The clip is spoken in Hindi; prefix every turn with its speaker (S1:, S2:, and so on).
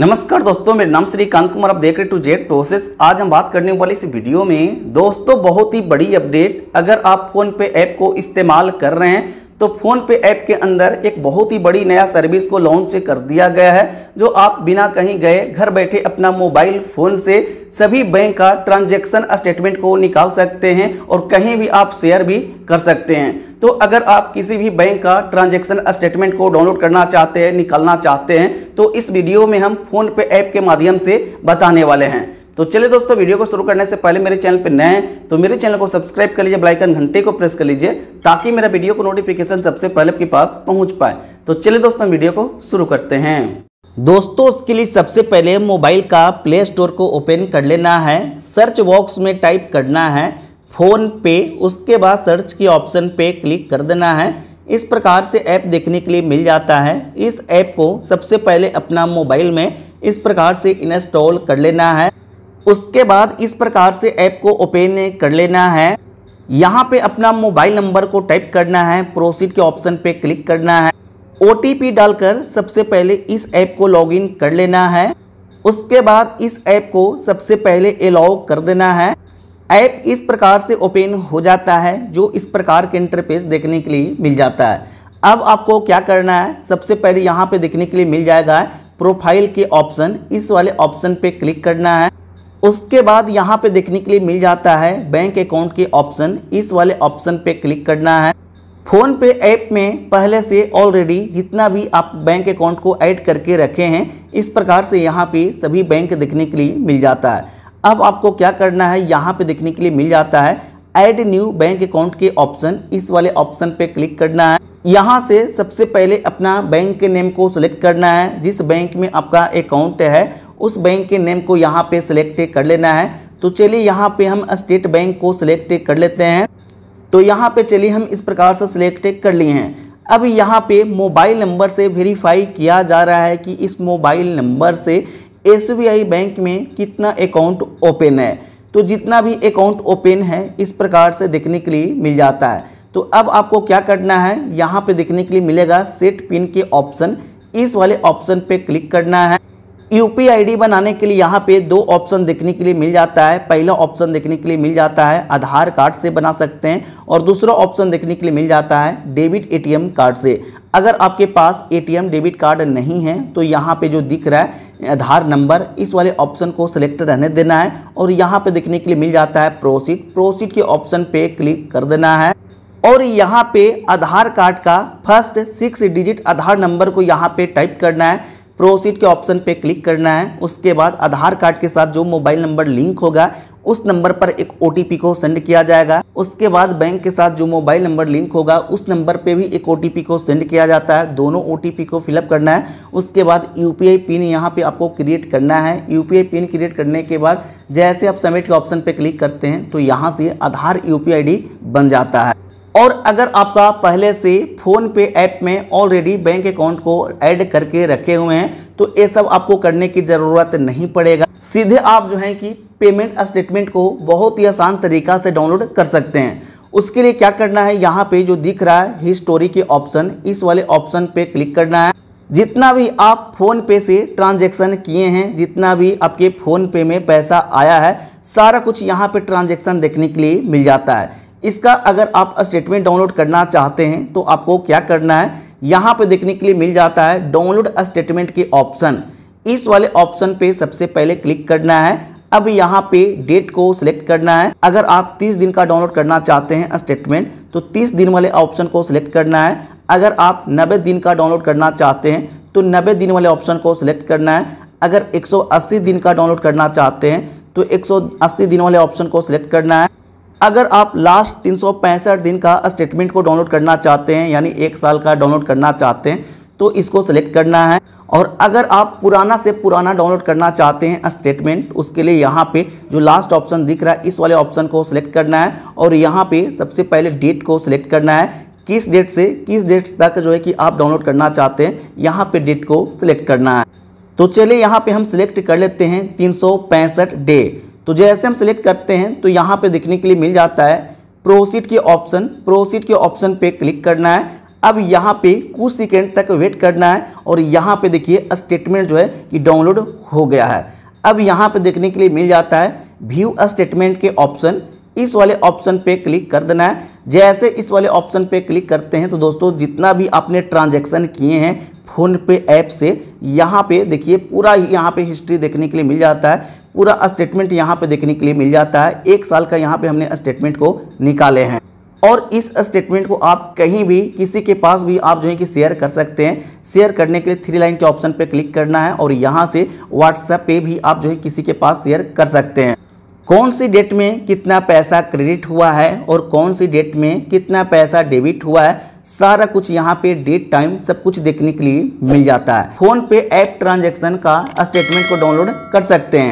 S1: नमस्कार दोस्तों मेरा नाम श्रीकांत कुमार आप देख रहे टू जेड प्रोसेस आज हम बात करने वाले इस वीडियो में दोस्तों बहुत ही बड़ी अपडेट अगर आप फोन पे ऐप को इस्तेमाल कर रहे हैं तो फोन पे ऐप के अंदर एक बहुत ही बड़ी नया सर्विस को लॉन्च कर दिया गया है जो आप बिना कहीं गए घर बैठे अपना मोबाइल फ़ोन से सभी बैंक का ट्रांजैक्शन स्टेटमेंट को निकाल सकते हैं और कहीं भी आप शेयर भी कर सकते हैं तो अगर आप किसी भी बैंक का ट्रांजैक्शन स्टेटमेंट को डाउनलोड करना चाहते हैं निकालना चाहते हैं तो इस वीडियो में हम फोन पे ऐप के माध्यम से बताने वाले हैं तो चलिए दोस्तों वीडियो को शुरू करने से पहले मेरे चैनल पर नए हैं तो मेरे चैनल को सब्सक्राइब कर लीजिए ब्लाइकन घंटे को प्रेस कर लीजिए ताकि मेरा वीडियो को नोटिफिकेशन सबसे पहले आपके पास पहुंच पाए तो चलिए दोस्तों वीडियो को शुरू करते हैं दोस्तों इसके लिए सबसे पहले मोबाइल का प्ले स्टोर को ओपन कर लेना है सर्च बॉक्स में टाइप करना है फ़ोन पे उसके बाद सर्च के ऑप्शन पे क्लिक कर देना है इस प्रकार से ऐप देखने के लिए मिल जाता है इस ऐप को सबसे पहले अपना मोबाइल में इस प्रकार से इंस्टॉल कर लेना है उसके बाद इस प्रकार से ऐप को ओपन कर लेना है यहाँ पे अपना मोबाइल नंबर को टाइप करना है प्रोसीड के ऑप्शन पे क्लिक करना है ओ डालकर सबसे पहले इस ऐप को लॉगिन कर लेना है उसके बाद इस ऐप को सबसे पहले अलाउ कर देना है ऐप इस प्रकार से ओपन हो जाता है जो इस प्रकार के इंटरफेस देखने के लिए मिल जाता है अब आपको क्या करना है सबसे पहले यहाँ पे देखने के लिए मिल जाएगा प्रोफाइल के ऑप्शन इस वाले ऑप्शन पे क्लिक करना है उसके बाद यहाँ पे देखने के लिए मिल जाता है बैंक अकाउंट के ऑप्शन इस वाले ऑप्शन पे क्लिक करना है फ़ोन पे ऐप में पहले से ऑलरेडी जितना भी आप बैंक अकाउंट को ऐड करके रखे हैं इस प्रकार से यहाँ पे सभी बैंक देखने के लिए मिल जाता है अब आपको क्या करना है यहाँ पे देखने के लिए मिल जाता है ऐड न्यू बैंक अकाउंट के ऑप्शन इस वाले ऑप्शन पे क्लिक करना है यहाँ से सबसे पहले अपना बैंक के नेम को सिलेक्ट करना है जिस बैंक में आपका अकाउंट है उस बैंक के नेम को यहाँ पे सिलेक्ट कर लेना है तो चलिए यहाँ पे हम स्टेट बैंक को सिलेक्ट कर लेते हैं तो यहाँ पे चलिए हम इस प्रकार से सिलेक्ट कर लिए हैं अब यहाँ पे मोबाइल नंबर से वेरीफाई किया जा रहा है कि इस मोबाइल नंबर से एस बैंक में कितना अकाउंट ओपन है तो जितना भी अकाउंट ओपन है इस प्रकार से देखने के लिए मिल जाता है तो अब आपको क्या करना है यहाँ पे देखने के लिए मिलेगा सेट पिन के ऑप्शन इस वाले ऑप्शन पे क्लिक करना है यू पी बनाने के लिए यहाँ पे दो ऑप्शन देखने के लिए मिल जाता है पहला ऑप्शन देखने के लिए मिल जाता है आधार कार्ड से बना सकते हैं और दूसरा ऑप्शन देखने के लिए मिल जाता है डेबिट एटीएम कार्ड से अगर आपके पास एटीएम डेबिट कार्ड नहीं है तो यहाँ पे जो दिख रहा है आधार नंबर इस वाले ऑप्शन को सिलेक्ट रहने देना है और यहाँ पे देखने के लिए मिल जाता है प्रोसीड प्रोसीड के ऑप्शन पे क्लिक कर देना है और यहाँ पे आधार कार्ड का first six digit Aadhaar number को यहाँ पे टाइप करना है प्रोसीड के ऑप्शन पे क्लिक करना है उसके बाद आधार कार्ड के साथ जो मोबाइल नंबर लिंक होगा उस नंबर पर एक ओ को सेंड किया जाएगा उसके बाद बैंक के साथ जो मोबाइल नंबर लिंक होगा उस नंबर पर भी एक ओ को सेंड किया जाता है दोनों ओ को फिलअप करना है उसके बाद यू पिन यहाँ पे आपको क्रिएट करना है यू पिन क्रिएट करने के बाद जैसे आप सबमिट के ऑप्शन पे क्लिक करते हैं तो यहाँ से आधार यू बन जाता है और अगर आपका पहले से फ़ोन पे ऐप में ऑलरेडी बैंक अकाउंट को ऐड करके रखे हुए हैं तो ये सब आपको करने की ज़रूरत नहीं पड़ेगा सीधे आप जो है कि पेमेंट स्टेटमेंट को बहुत ही आसान तरीका से डाउनलोड कर सकते हैं उसके लिए क्या करना है यहाँ पे जो दिख रहा है हिस्टोरी के ऑप्शन इस वाले ऑप्शन पे क्लिक करना है जितना भी आप फ़ोन पे से ट्रांजेक्शन किए हैं जितना भी आपके फ़ोन पे में पैसा आया है सारा कुछ यहाँ पे ट्रांजेक्शन देखने के लिए मिल जाता है इसका अगर आप स्टेटमेंट डाउनलोड करना चाहते हैं तो आपको क्या करना है यहाँ पे देखने के लिए मिल जाता है डाउनलोड स्टेटमेंट के ऑप्शन इस वाले ऑप्शन पे सबसे पहले क्लिक करना है अब यहाँ पे डेट को सिलेक्ट करना है अगर आप 30 दिन का डाउनलोड करना चाहते हैं स्टेटमेंट तो 30 दिन वाले ऑप्शन को सिलेक्ट करना है अगर आप 90 दिन का डाउनलोड करना चाहते हैं तो 90 दिन वाले ऑप्शन को सिलेक्ट करना है अगर 180 दिन का डाउनलोड करना चाहते हैं तो 180 दिन वाले ऑप्शन को सिलेक्ट करना है अगर आप लास्ट तीन दिन का स्टेटमेंट को डाउनलोड करना चाहते हैं यानी एक साल का डाउनलोड करना चाहते हैं तो इसको सिलेक्ट करना है और अगर आप पुराना से पुराना डाउनलोड करना चाहते हैं स्टेटमेंट उसके लिए यहाँ पे जो लास्ट ऑप्शन दिख रहा है इस वाले ऑप्शन को सिलेक्ट करना है और यहाँ पे सबसे पहले डेट को सिलेक्ट करना है किस डेट से किस डेट तक जो है कि आप डाउनलोड करना चाहते हैं यहाँ पे डेट को सिलेक्ट करना है तो चलिए यहाँ पे हम सिलेक्ट कर लेते हैं तीन डे तो जैसे हम सिलेक्ट करते हैं तो यहाँ पर देखने के लिए मिल जाता है प्रोसीड के ऑप्शन प्रोसीड के ऑप्शन पे क्लिक करना है अब यहाँ पे कुछ सेकेंड तक वेट करना है और यहाँ पे देखिए स्टेटमेंट जो है कि डाउनलोड हो गया है अब यहाँ पे देखने के लिए मिल जाता है व्यू स्टेटमेंट के ऑप्शन इस वाले ऑप्शन पे क्लिक कर देना है जैसे इस वाले ऑप्शन पे क्लिक करते हैं तो दोस्तों जितना भी आपने ट्रांजेक्शन किए हैं फ़ोन पे ऐप से यहाँ पे देखिए पूरा यहाँ पे हिस्ट्री देखने के लिए मिल जाता है पूरा स्टेटमेंट यहाँ पे देखने के लिए मिल जाता है एक साल का यहाँ पे हमने स्टेटमेंट को निकाले हैं और इस स्टेटमेंट को आप कहीं भी किसी के पास भी आप जो है कि शेयर कर सकते हैं शेयर करने के लिए थ्री लाइन के ऑप्शन पे क्लिक करना है और यहाँ से व्हाट्सएप पे भी आप जो है किसी के पास शेयर कर सकते हैं कौन सी डेट में कितना पैसा क्रेडिट हुआ है और कौन सी डेट में कितना पैसा डेबिट हुआ है सारा कुछ यहाँ पे डेट टाइम सब कुछ देखने के लिए मिल जाता है फोन पे ऐप ट्रांजैक्शन का स्टेटमेंट को डाउनलोड कर सकते हैं